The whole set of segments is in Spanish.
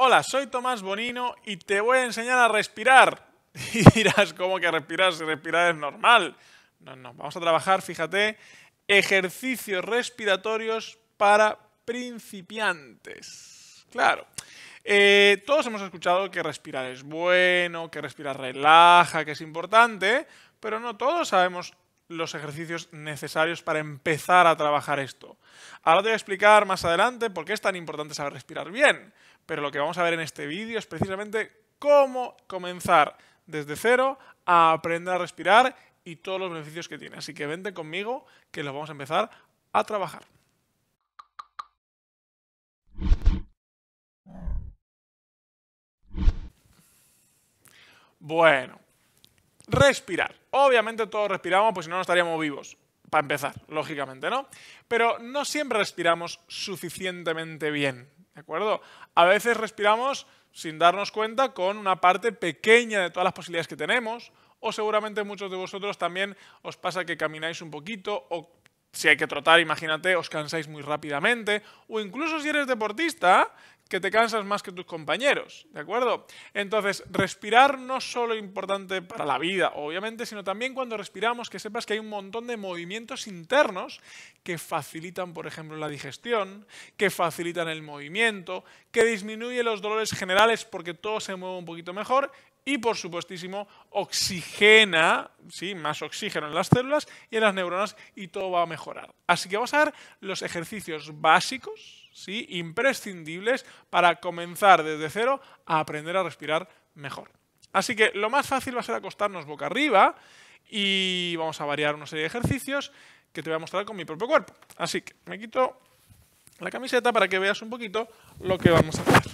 Hola, soy Tomás Bonino y te voy a enseñar a respirar. Y dirás, ¿cómo que respirar? Si respirar es normal. No, no, vamos a trabajar, fíjate, ejercicios respiratorios para principiantes. Claro. Eh, todos hemos escuchado que respirar es bueno, que respirar relaja, que es importante, pero no todos sabemos los ejercicios necesarios para empezar a trabajar esto. Ahora te voy a explicar más adelante por qué es tan importante saber respirar bien pero lo que vamos a ver en este vídeo es precisamente cómo comenzar desde cero a aprender a respirar y todos los beneficios que tiene. Así que vente conmigo que los vamos a empezar a trabajar. Bueno, respirar. Obviamente todos respiramos, pues si no, no estaríamos vivos para empezar, lógicamente, ¿no? Pero no siempre respiramos suficientemente bien, ¿de acuerdo? A veces respiramos sin darnos cuenta con una parte pequeña de todas las posibilidades que tenemos, o seguramente muchos de vosotros también os pasa que camináis un poquito, o si hay que trotar, imagínate, os cansáis muy rápidamente, o incluso si eres deportista, que te cansas más que tus compañeros, ¿de acuerdo? Entonces, respirar no solo es importante para la vida, obviamente, sino también cuando respiramos que sepas que hay un montón de movimientos internos que facilitan, por ejemplo, la digestión, que facilitan el movimiento, que disminuye los dolores generales porque todo se mueve un poquito mejor y por supuestísimo oxigena, sí, más oxígeno en las células y en las neuronas y todo va a mejorar. Así que vamos a ver los ejercicios básicos imprescindibles para comenzar desde cero a aprender a respirar mejor. Así que lo más fácil va a ser acostarnos boca arriba y vamos a variar una serie de ejercicios que te voy a mostrar con mi propio cuerpo. Así que me quito la camiseta para que veas un poquito lo que vamos a hacer.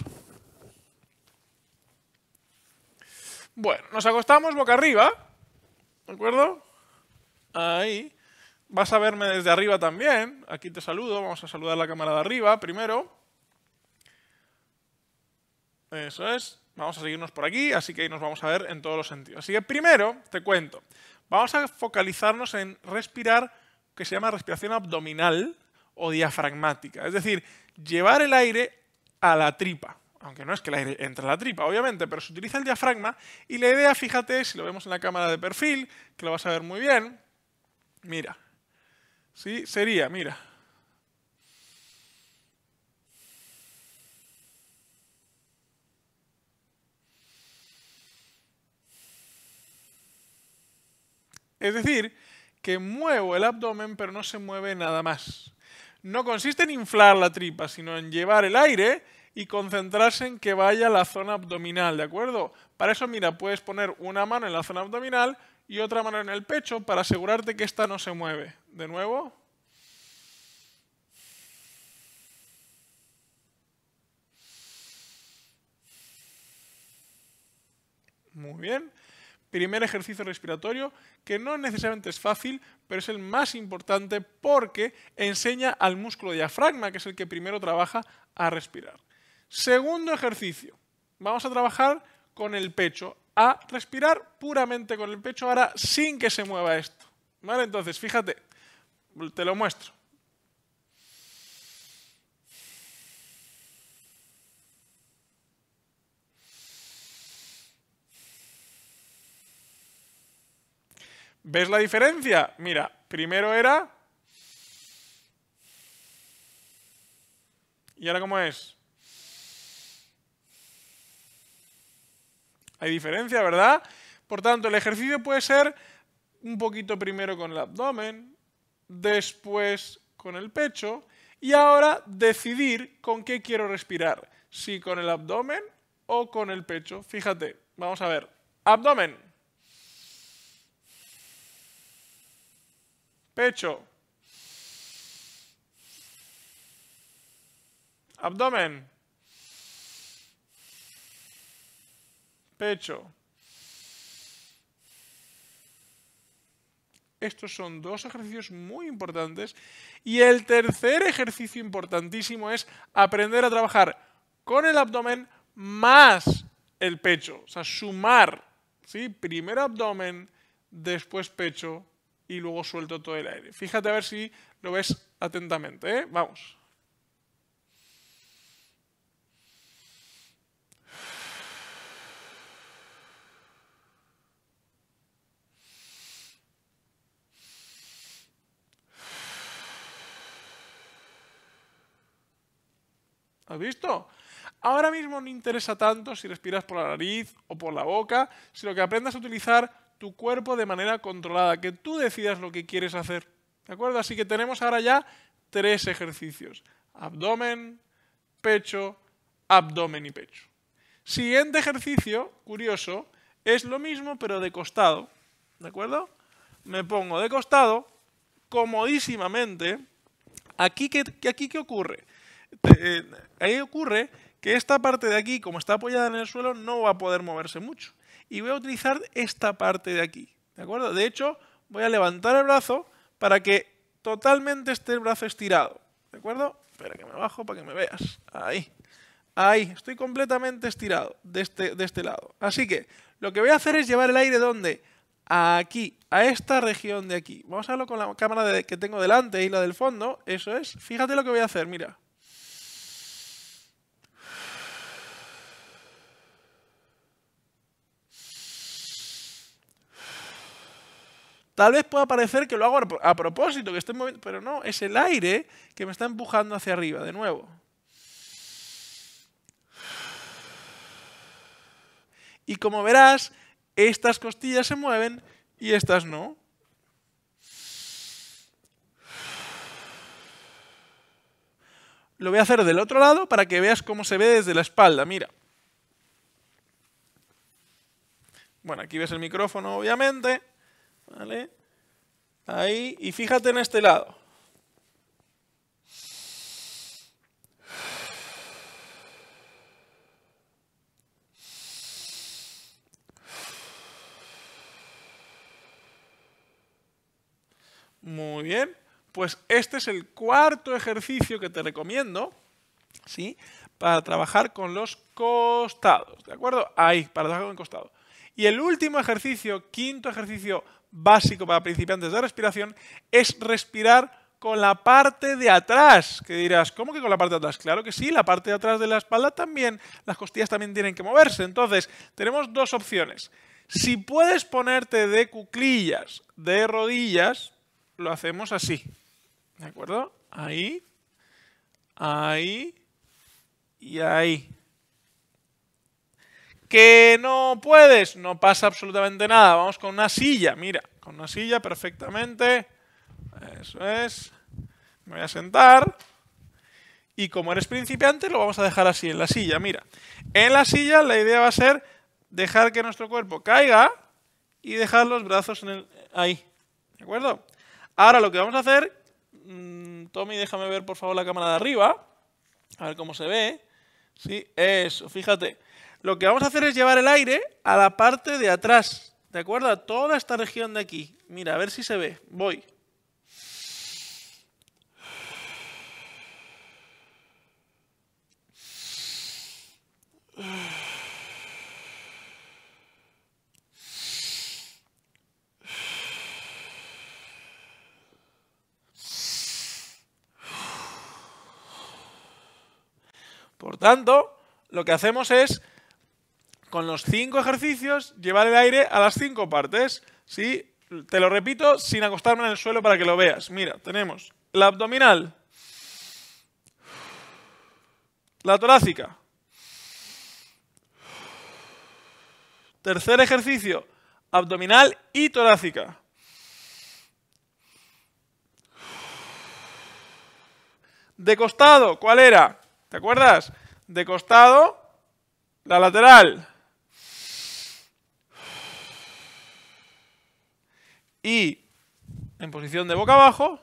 Bueno, nos acostamos boca arriba, ¿de acuerdo? Ahí vas a verme desde arriba también. Aquí te saludo, vamos a saludar la cámara de arriba primero. Eso es. Vamos a seguirnos por aquí, así que ahí nos vamos a ver en todos los sentidos. Así que primero, te cuento, vamos a focalizarnos en respirar, que se llama respiración abdominal o diafragmática. Es decir, llevar el aire a la tripa. Aunque no es que el aire entre a la tripa, obviamente, pero se utiliza el diafragma. Y la idea, fíjate, si lo vemos en la cámara de perfil, que lo vas a ver muy bien, mira, ¿Sí? Sería, mira. Es decir, que muevo el abdomen pero no se mueve nada más. No consiste en inflar la tripa, sino en llevar el aire y concentrarse en que vaya a la zona abdominal, ¿de acuerdo? Para eso, mira, puedes poner una mano en la zona abdominal y otra mano en el pecho para asegurarte que esta no se mueve, de nuevo. Muy bien. Primer ejercicio respiratorio, que no necesariamente es fácil, pero es el más importante porque enseña al músculo diafragma, que es el que primero trabaja, a respirar. Segundo ejercicio, vamos a trabajar con el pecho, a respirar puramente con el pecho ahora sin que se mueva esto. Entonces, fíjate, te lo muestro. ¿Ves la diferencia? Mira, primero era... ¿Y ahora cómo es? Hay diferencia, ¿verdad? Por tanto, el ejercicio puede ser un poquito primero con el abdomen, después con el pecho y ahora decidir con qué quiero respirar, si con el abdomen o con el pecho. Fíjate, vamos a ver. Abdomen. Pecho. Abdomen. Pecho. Estos son dos ejercicios muy importantes. Y el tercer ejercicio importantísimo es aprender a trabajar con el abdomen más el pecho, o sea, sumar, ¿sí? Primero abdomen, después pecho y luego suelto todo el aire. Fíjate a ver si lo ves atentamente, ¿eh? Vamos. ¿Has visto? Ahora mismo no interesa tanto si respiras por la nariz o por la boca, sino que aprendas a utilizar tu cuerpo de manera controlada, que tú decidas lo que quieres hacer. ¿De acuerdo? Así que tenemos ahora ya tres ejercicios. Abdomen, pecho, abdomen y pecho. Siguiente ejercicio, curioso, es lo mismo pero de costado. ¿De acuerdo? Me pongo de costado, comodísimamente. ¿Aquí qué, aquí qué ocurre? Eh, ahí ocurre que esta parte de aquí, como está apoyada en el suelo, no va a poder moverse mucho. Y voy a utilizar esta parte de aquí, ¿de acuerdo? De hecho, voy a levantar el brazo para que totalmente esté el brazo estirado, ¿de acuerdo? Espera que me bajo para que me veas. Ahí. Ahí, estoy completamente estirado de este, este lado. Así que lo que voy a hacer es llevar el aire donde? Aquí, a esta región de aquí. Vamos a hacerlo con la cámara que tengo delante y la del fondo. Eso es. Fíjate lo que voy a hacer, mira. Tal vez pueda parecer que lo hago a propósito, que estoy moviendo, pero no, es el aire que me está empujando hacia arriba de nuevo. Y como verás, estas costillas se mueven y estas no. Lo voy a hacer del otro lado para que veas cómo se ve desde la espalda, mira. Bueno, aquí ves el micrófono, obviamente. ¿Vale? Ahí, y fíjate en este lado. Muy bien, pues este es el cuarto ejercicio que te recomiendo, ¿sí? Para trabajar con los costados, ¿de acuerdo? Ahí, para trabajar con el costado. Y el último ejercicio, quinto ejercicio básico para principiantes de respiración es respirar con la parte de atrás. Que dirás, ¿cómo que con la parte de atrás? Claro que sí, la parte de atrás de la espalda también, las costillas también tienen que moverse. Entonces, tenemos dos opciones. Si puedes ponerte de cuclillas, de rodillas, lo hacemos así. ¿De acuerdo? Ahí, ahí y ahí. Que no puedes, no pasa absolutamente nada. Vamos con una silla, mira, con una silla perfectamente. Eso es. Me voy a sentar. Y como eres principiante, lo vamos a dejar así, en la silla, mira. En la silla la idea va a ser dejar que nuestro cuerpo caiga y dejar los brazos en el, ahí. ¿De acuerdo? Ahora lo que vamos a hacer... Mm, Tommy, déjame ver por favor la cámara de arriba. A ver cómo se ve. Sí, eso, fíjate. Lo que vamos a hacer es llevar el aire a la parte de atrás, ¿de acuerdo? A toda esta región de aquí. Mira, a ver si se ve. Voy. Por tanto, lo que hacemos es con los cinco ejercicios, llevar el aire a las cinco partes. ¿Sí? Te lo repito sin acostarme en el suelo para que lo veas. Mira, tenemos la abdominal, la torácica. Tercer ejercicio, abdominal y torácica. De costado, ¿cuál era? ¿Te acuerdas? De costado, la lateral. y en posición de boca abajo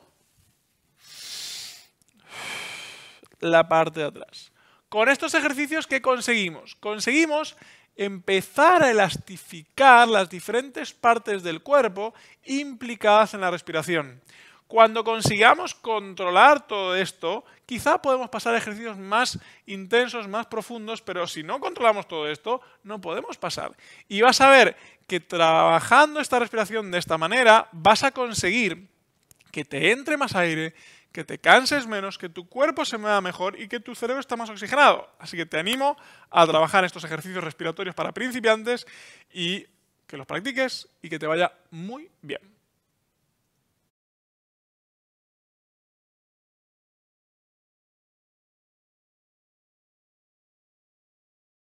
la parte de atrás. Con estos ejercicios, ¿qué conseguimos? Conseguimos empezar a elastificar las diferentes partes del cuerpo implicadas en la respiración. Cuando consigamos controlar todo esto, quizá podemos pasar ejercicios más intensos, más profundos, pero si no controlamos todo esto, no podemos pasar. Y vas a ver que trabajando esta respiración de esta manera, vas a conseguir que te entre más aire, que te canses menos, que tu cuerpo se mueva mejor y que tu cerebro está más oxigenado. Así que te animo a trabajar estos ejercicios respiratorios para principiantes y que los practiques y que te vaya muy bien.